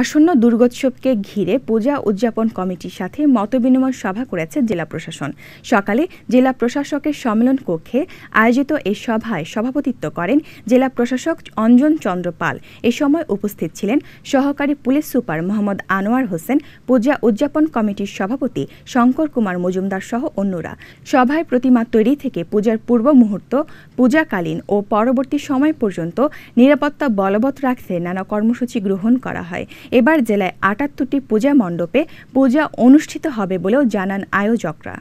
আসন্ন দুর্গোৎসবকে ঘিরে পূজা উদযাপন কমিটির সাথে মতবিনিময় সভা করেছে জেলা প্রশাসন সকালে জেলা প্রশাসকের সম্মেলন কক্ষে আয়োজিত এ সভায় সভাপতিত্ব করেন জেলা প্রশাসক অঞ্জন চন্দ্র পাল এ সময় উপস্থিত ছিলেন সহকারী পুলিশ সুপার মোহাম্মদ আনোয়ার হোসেন পূজা উদযাপন কমিটির সভাপতি শঙ্কর কুমার মজুমদার সহ অন্যরা সভায় প্রতিমা তৈরি থেকে পূজার পূর্ব মুহূর্ত পূজাকালীন ও পরবর্তী সময় পর্যন্ত নিরাপত্তা বলবৎ রাখতে নানা কর্মসূচি গ্রহণ করা হয় এবার জেলায় আটাত্তরটি পূজা মণ্ডপে পূজা অনুষ্ঠিত হবে বলেও জানান আয়োজকরা